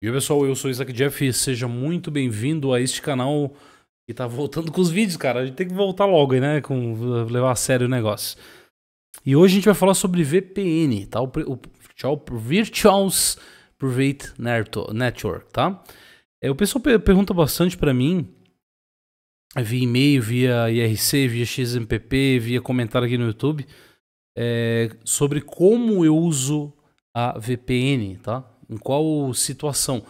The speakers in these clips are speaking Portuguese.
E aí pessoal, eu sou Isaac Jeff seja muito bem-vindo a este canal que tá voltando com os vídeos, cara. A gente tem que voltar logo aí, né? Com, levar a sério o negócio. E hoje a gente vai falar sobre VPN, tá? O, o Virtual Private Network, tá? É, o pessoal pergunta bastante para mim, é, via e-mail, via IRC, via XMPP, via comentário aqui no YouTube, é, sobre como eu uso a VPN, tá? em qual situação.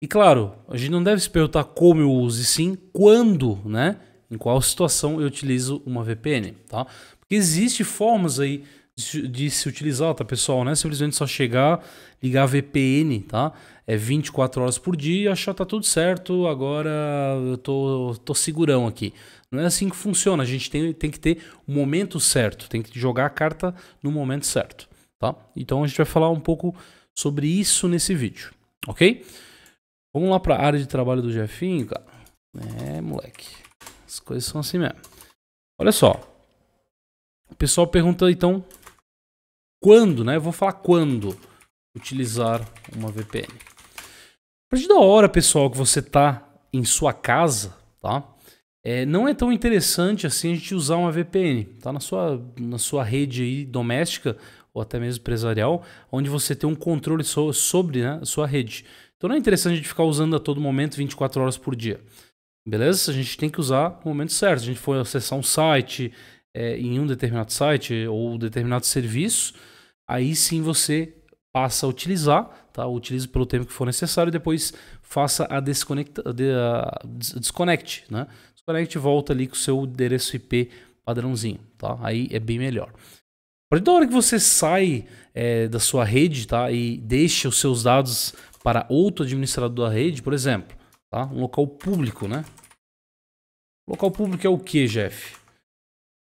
E claro, a gente não deve se perguntar como eu uso, e sim quando, né? Em qual situação eu utilizo uma VPN, tá? Porque existem formas aí de se utilizar, tá, pessoal? Não é simplesmente só chegar, ligar a VPN, tá? É 24 horas por dia e achar tá tudo certo, agora eu tô, tô segurão aqui. Não é assim que funciona, a gente tem, tem que ter o momento certo, tem que jogar a carta no momento certo, tá? Então a gente vai falar um pouco sobre isso nesse vídeo, ok? Vamos lá para a área de trabalho do Jefinho, cara. É, moleque. As coisas são assim mesmo. Olha só. O pessoal pergunta, então, quando, né? Eu vou falar quando utilizar uma VPN. A partir da hora, pessoal, que você está em sua casa, tá? É, não é tão interessante assim a gente usar uma VPN, tá? Na sua, na sua rede aí doméstica, ou até mesmo empresarial, onde você tem um controle so sobre né, a sua rede. Então não é interessante a gente ficar usando a todo momento 24 horas por dia. Beleza? A gente tem que usar no momento certo. A gente for acessar um site, é, em um determinado site ou um determinado serviço, aí sim você passa a utilizar, tá? Utilize pelo tempo que for necessário e depois faça a desconecte, né? desconect, e volta ali com o seu endereço IP padrãozinho, tá? Aí é bem melhor partir da hora que você sai é, da sua rede tá, e deixa os seus dados para outro administrador da rede, por exemplo, tá, um local público, né? Local público é o que, Jeff?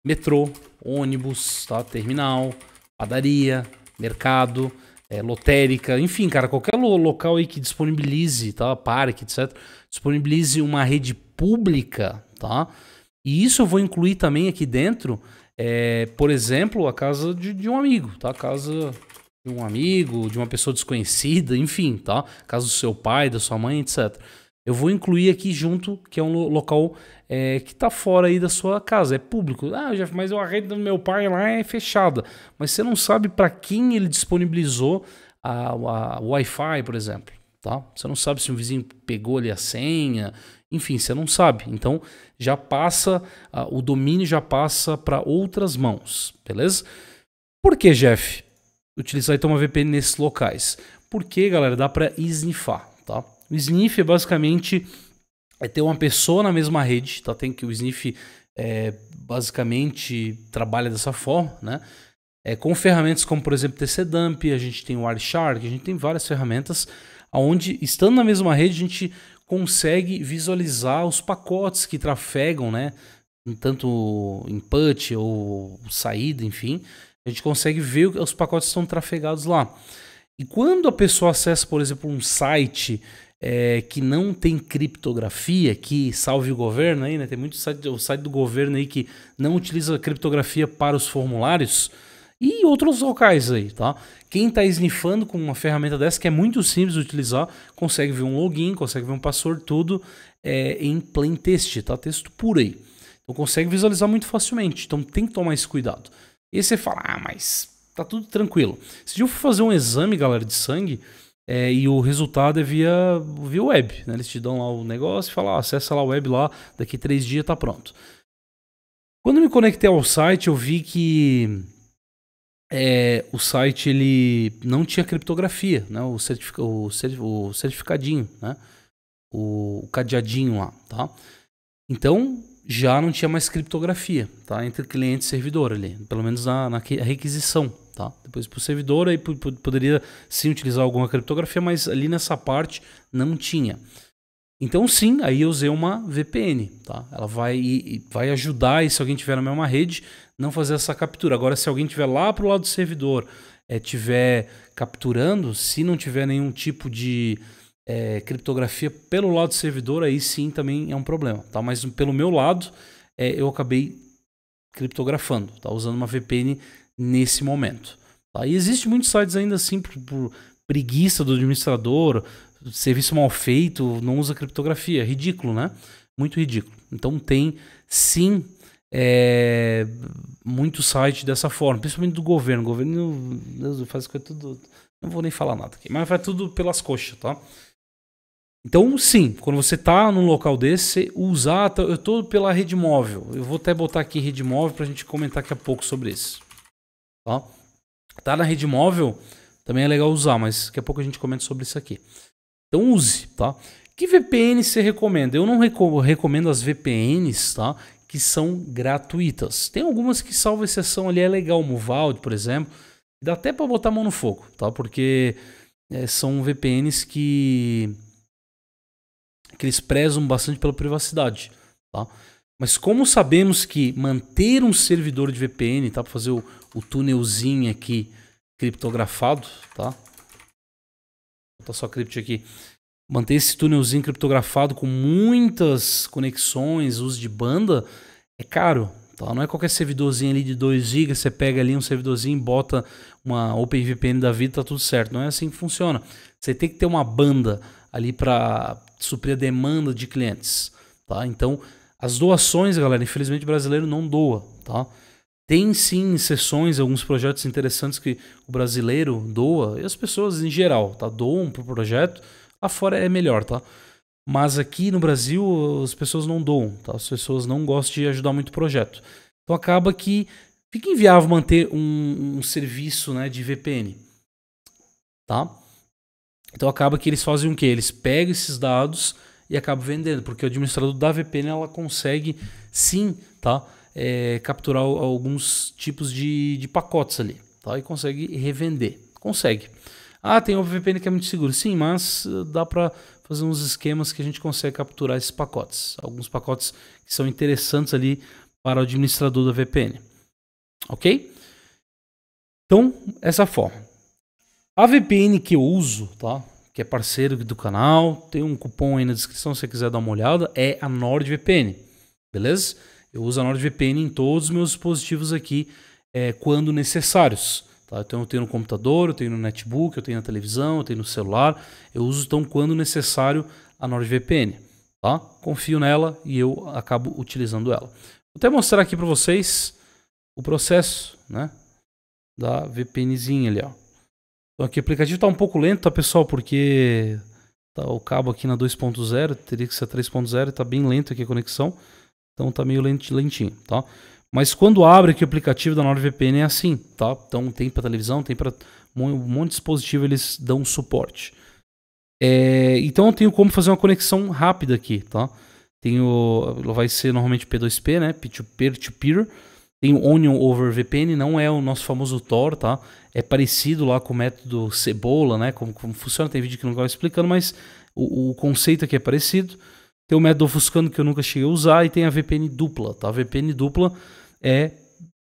Metrô, ônibus, tá, terminal, padaria, mercado, é, lotérica, enfim, cara, qualquer local aí que disponibilize, tá, parque, etc, disponibilize uma rede pública, tá? E isso eu vou incluir também aqui dentro é, por exemplo, a casa de, de, um amigo, tá? A casa de um amigo, de uma pessoa desconhecida, enfim, tá? A casa do seu pai, da sua mãe, etc. Eu vou incluir aqui junto, que é um local é, que está fora aí da sua casa, é público. Ah, Jeff, mas a rede do meu pai lá é fechada. Mas você não sabe para quem ele disponibilizou a, a, a Wi-Fi, por exemplo. Tá? Você não sabe se um vizinho pegou ali a senha, enfim, você não sabe. Então já passa, uh, o domínio já passa para outras mãos, beleza? Por que, Jeff, utilizar então uma VPN nesses locais? Porque, galera, dá para snifar, tá? O snif é basicamente é ter uma pessoa na mesma rede, tá? Tem que o snif é, basicamente trabalha dessa forma, né? É, com ferramentas como, por exemplo, TCDump, a gente tem o Wireshark, a gente tem várias ferramentas onde, estando na mesma rede, a gente consegue visualizar os pacotes que trafegam, né? Tanto input ou saída, enfim. A gente consegue ver os pacotes que estão trafegados lá. E quando a pessoa acessa, por exemplo, um site é, que não tem criptografia, que salve o governo aí, né? Tem muito site, o site do governo aí que não utiliza criptografia para os formulários e outros locais aí, tá? Quem está snifando com uma ferramenta dessa, que é muito simples de utilizar, consegue ver um login, consegue ver um password, tudo é, em plain text, tá? Texto puro aí. Então consegue visualizar muito facilmente, então tem que tomar esse cuidado. E aí você fala, ah, mas tá tudo tranquilo. Se eu for fazer um exame, galera, de sangue, é, e o resultado é via, via web, né? Eles te dão lá o negócio e falam, ah, acessa lá a web lá, daqui três dias tá pronto. Quando me conectei ao site, eu vi que é, o site ele não tinha criptografia, né? O, certific, o, o certificadinho, né? O, o cadeadinho lá, tá? Então já não tinha mais criptografia, tá? Entre cliente e servidor ali, pelo menos na, na requisição, tá? Depois para o servidor aí poderia sim utilizar alguma criptografia, mas ali nessa parte não tinha. Então sim, aí eu usei uma VPN, tá? Ela vai, e, vai ajudar e se alguém tiver na mesma rede, não fazer essa captura. Agora, se alguém tiver lá para o lado do servidor, é, tiver capturando, se não tiver nenhum tipo de é, criptografia pelo lado do servidor, aí sim também é um problema, tá? Mas pelo meu lado, é, eu acabei criptografando, tá? Usando uma VPN nesse momento. Tá? E existe muitos sites ainda assim por, por preguiça do administrador, serviço mal feito, não usa criptografia. Ridículo, né? Muito ridículo. Então tem sim é, muito site dessa forma, principalmente do governo. O governo Deus, faz coisa tudo. Não vou nem falar nada aqui, mas faz tudo pelas coxas, tá? Então, sim, quando você tá num local desse, usar. Tá, eu tô pela rede móvel. Eu vou até botar aqui rede móvel pra gente comentar daqui a pouco sobre isso. Tá? Tá na rede móvel, também é legal usar, mas daqui a pouco a gente comenta sobre isso aqui. Então use, tá? Que VPN você recomenda? Eu não recomendo as VPNs, tá? Que são gratuitas. Tem algumas que, salvo exceção, ali é legal. O Muvald, por exemplo. Dá até para botar a mão no fogo, tá? Porque é, são VPNs que, que eles prezam bastante pela privacidade, tá? Mas como sabemos que manter um servidor de VPN, tá? Para fazer o, o túnelzinho aqui criptografado, tá? Tá só cript aqui. Manter esse túnelzinho criptografado com muitas conexões, uso de banda, é caro. Tá? Não é qualquer servidorzinho ali de 2 GB, você pega ali um servidorzinho, e bota uma OpenVPN da vida, tá tudo certo. Não é assim que funciona. Você tem que ter uma banda ali para suprir a demanda de clientes. Tá? Então, as doações, galera, infelizmente o brasileiro não doa. Tá? Tem sim sessões, alguns projetos interessantes que o brasileiro doa, e as pessoas em geral, tá? Doam pro projeto. Lá fora é melhor, tá? Mas aqui no Brasil as pessoas não doam, tá? As pessoas não gostam de ajudar muito o projeto. Então acaba que fica inviável manter um, um serviço né, de VPN, tá? Então acaba que eles fazem o quê? Eles pegam esses dados e acabam vendendo, porque o administrador da VPN ela consegue sim, tá? é, capturar alguns tipos de, de pacotes ali tá? e consegue revender. Consegue. Ah, tem o VPN que é muito seguro. Sim, mas eh, dá para fazer uns esquemas que a gente consegue capturar esses pacotes. Alguns pacotes que são interessantes ali para o administrador da VPN. Ok? Então, essa é forma. A VPN que eu uso, tá? que é parceiro do canal, tem um cupom aí na descrição se você quiser dar uma olhada, é a NordVPN. Beleza? Eu uso a NordVPN em todos os meus dispositivos aqui é, quando necessários. Tá? Então eu tenho no computador, eu tenho no netbook, eu tenho na televisão, eu tenho no celular. Eu uso então quando necessário a NordVPN. Tá? Confio nela e eu acabo utilizando ela. Vou até mostrar aqui para vocês o processo né, da VPNzinha ali. Ó. Então aqui o aplicativo está um pouco lento, tá, pessoal, porque tá o cabo aqui na 2.0, teria que ser 3.0, está bem lento aqui a conexão. Então tá meio lentinho, tá? Mas quando abre aqui o aplicativo da NordVPN é assim, tá? Então tem para televisão, tem para um monte de dispositivo, eles dão suporte. É, então eu tenho como fazer uma conexão rápida aqui, tá? Tenho, vai ser normalmente P2P, né? Peer-to-peer. Tem o Onion over VPN, não é o nosso famoso Tor, tá? É parecido lá com o método Cebola, né? Como, como funciona, tem vídeo que não vai explicando, mas o, o conceito aqui é parecido. Tem o método ofuscando que eu nunca cheguei a usar e tem a VPN dupla, tá? A VPN dupla é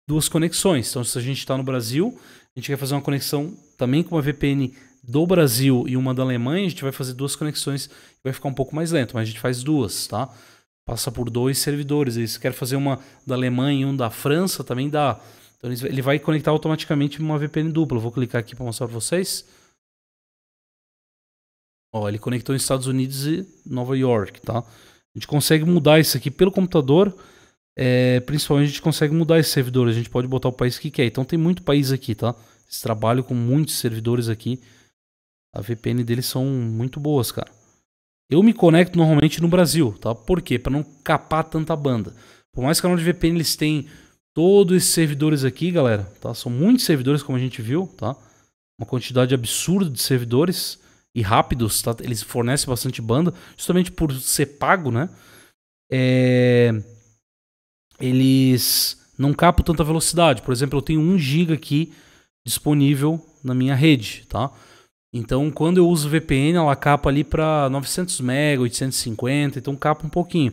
duas conexões. Então, se a gente está no Brasil, a gente quer fazer uma conexão também com uma VPN do Brasil e uma da Alemanha, a gente vai fazer duas conexões vai ficar um pouco mais lento, mas a gente faz duas, tá? Passa por dois servidores. Aí, se quer fazer uma da Alemanha e um da França, também dá. Então, ele vai conectar automaticamente uma VPN dupla. vou clicar aqui para mostrar para vocês. Ó, ele conectou Estados Unidos e Nova York, tá? A gente consegue mudar isso aqui pelo computador. É, principalmente a gente consegue mudar esse servidor. A gente pode botar o país que quer. Então tem muito país aqui, tá? Eles trabalham com muitos servidores aqui. A VPN deles são muito boas, cara. Eu me conecto normalmente no Brasil, tá? Por quê? Para não capar tanta banda. Por mais que canal de VPN eles têm todos esses servidores aqui, galera, tá? São muitos servidores, como a gente viu, tá? Uma quantidade absurda de servidores e rápidos, tá? eles fornecem bastante banda, justamente por ser pago, né? É... Eles não capam tanta velocidade. Por exemplo, eu tenho 1 GB aqui disponível na minha rede, tá? Então, quando eu uso VPN, ela capa ali para 900 MB, 850, então capa um pouquinho.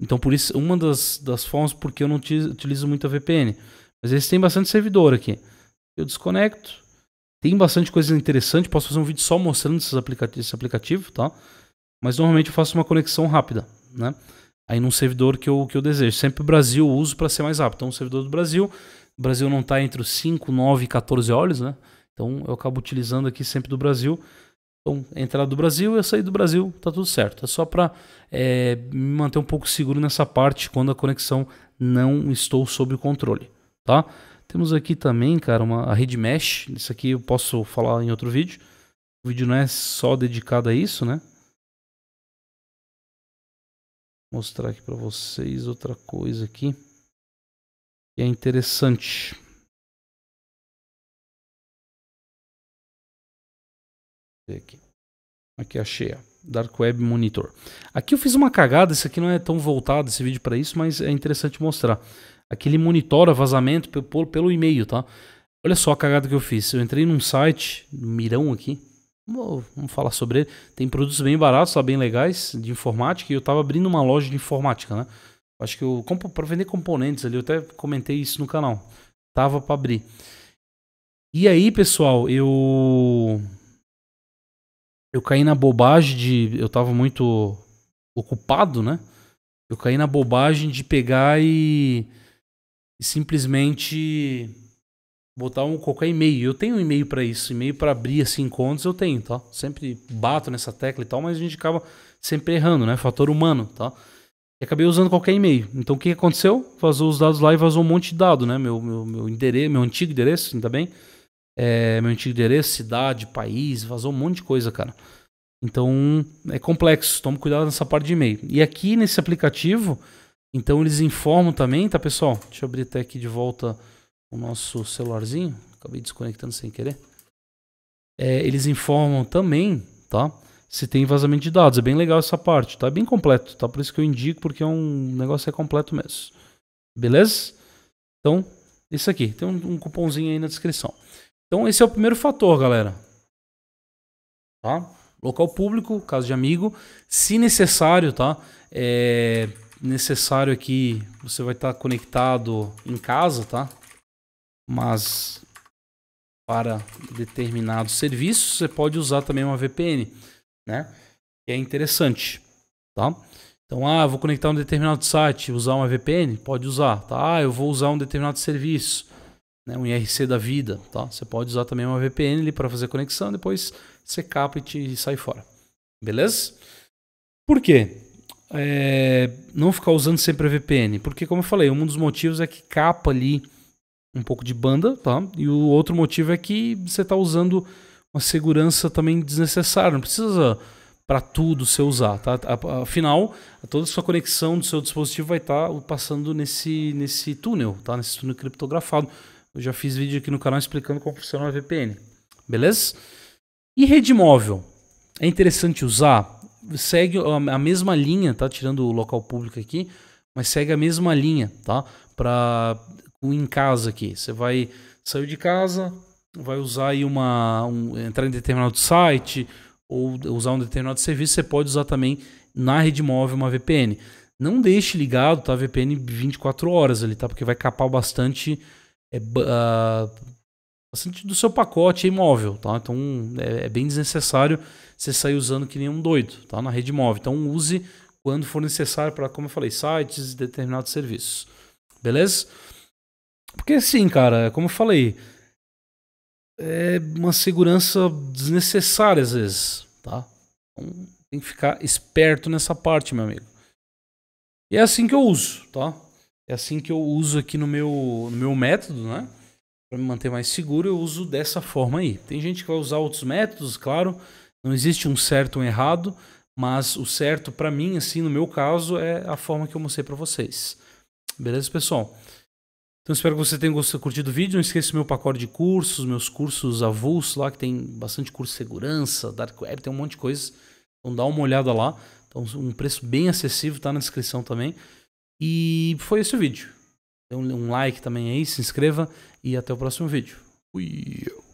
Então, por isso, uma das, das formas porque eu não utilizo muito a VPN. Mas eles têm bastante servidor aqui. Eu desconecto, tem bastante coisa interessante, posso fazer um vídeo só mostrando esses aplicativos, esse aplicativo, tá? Mas normalmente eu faço uma conexão rápida, né? Aí num servidor que eu, que eu desejo. Sempre o Brasil eu uso para ser mais rápido. Então, um servidor do Brasil, o Brasil não está entre os 5, 9 e 14 olhos, né? Então, eu acabo utilizando aqui sempre do Brasil. Então, entrar do Brasil, e sair do Brasil, tá tudo certo. É só para é, me manter um pouco seguro nessa parte quando a conexão não estou sob controle, tá? Temos aqui também, cara, uma, a rede mesh. Isso aqui eu posso falar em outro vídeo. O vídeo não é só dedicado a isso, né? Vou mostrar aqui para vocês outra coisa aqui. Que é interessante. Aqui. aqui achei, ó. Dark Web Monitor. Aqui eu fiz uma cagada, isso aqui não é tão voltado esse vídeo para isso, mas é interessante mostrar aquele monitora vazamento pelo, pelo e-mail, tá? Olha só a cagada que eu fiz. Eu entrei num site, Mirão aqui. Vamos falar sobre ele. Tem produtos bem baratos, tá? Bem legais, de informática. E eu tava abrindo uma loja de informática, né? Acho que eu. para vender componentes ali, eu até comentei isso no canal. Tava para abrir. E aí, pessoal, eu. Eu caí na bobagem de. Eu tava muito ocupado, né? Eu caí na bobagem de pegar e e simplesmente botar um, qualquer e-mail. Eu tenho um e-mail para isso, e-mail para abrir assim contas eu tenho, tá? Sempre bato nessa tecla e tal, mas a gente acaba sempre errando, né? Fator humano, tá? E acabei usando qualquer e-mail. Então o que aconteceu? Vazou os dados lá e vazou um monte de dado, né? Meu, meu, meu endereço, meu antigo endereço, ainda bem. É, meu antigo endereço, cidade, país, vazou um monte de coisa, cara. Então é complexo, toma cuidado nessa parte de e-mail. E aqui nesse aplicativo, então eles informam também, tá pessoal? Deixa eu abrir até aqui de volta o nosso celularzinho. Acabei desconectando sem querer. É, eles informam também, tá? Se tem vazamento de dados. É bem legal essa parte, tá? É bem completo, tá? Por isso que eu indico, porque é um negócio é completo mesmo. Beleza? Então, isso aqui. Tem um, um cupomzinho aí na descrição. Então, esse é o primeiro fator, galera. Tá? Local público, caso de amigo. Se necessário, tá? É necessário aqui, você vai estar tá conectado em casa, tá? Mas para determinados serviços, você pode usar também uma VPN, né? Que é interessante, tá? Então, ah, vou conectar um determinado site, usar uma VPN, pode usar, tá? Ah, eu vou usar um determinado serviço, né? um IRC da vida, tá? Você pode usar também uma VPN para fazer conexão, depois você capa e, te, e sai fora, beleza? Por quê? é, não ficar usando sempre a VPN. Porque, como eu falei, um dos motivos é que capa ali um pouco de banda, tá? E o outro motivo é que você está usando uma segurança também desnecessária. Não precisa para tudo você usar, tá? Afinal, toda a sua conexão do seu dispositivo vai estar tá passando nesse, nesse túnel, tá? Nesse túnel criptografado. Eu já fiz vídeo aqui no canal explicando como funciona a VPN. Beleza? E rede móvel? É interessante usar? segue a mesma linha, tá? Tirando o local público aqui, mas segue a mesma linha, tá? Para em casa aqui. Você vai sair de casa, vai usar aí uma um, entrar em determinado site ou usar um determinado serviço, você pode usar também na rede móvel uma VPN. Não deixe ligado, tá? VPN 24 horas ali, tá? Porque vai capar bastante é, uh, bastante do seu pacote imóvel, tá? Então é, é bem desnecessário você sair usando que nem um doido, tá? Na rede móvel. Então use quando for necessário para, como eu falei, sites e determinados serviços. Beleza? Porque assim, cara, é como eu falei, é uma segurança desnecessária às vezes, tá? Então, tem que ficar esperto nessa parte, meu amigo. E é assim que eu uso, tá? É assim que eu uso aqui no meu, no meu método, né? Para me manter mais seguro, eu uso dessa forma aí. Tem gente que vai usar outros métodos, claro. Não existe um certo ou um errado, mas o certo para mim, assim, no meu caso, é a forma que eu mostrei para vocês. Beleza, pessoal? Então espero que você tenha gostado, curtido o vídeo. Não esqueça o meu pacote de cursos, meus cursos avulsos lá, que tem bastante curso de segurança, dark web, tem um monte de coisas. Então dá uma olhada lá. Então um preço bem acessível, tá na descrição também. E foi esse o vídeo. Dê um like também aí, se inscreva e até o próximo vídeo. Fui.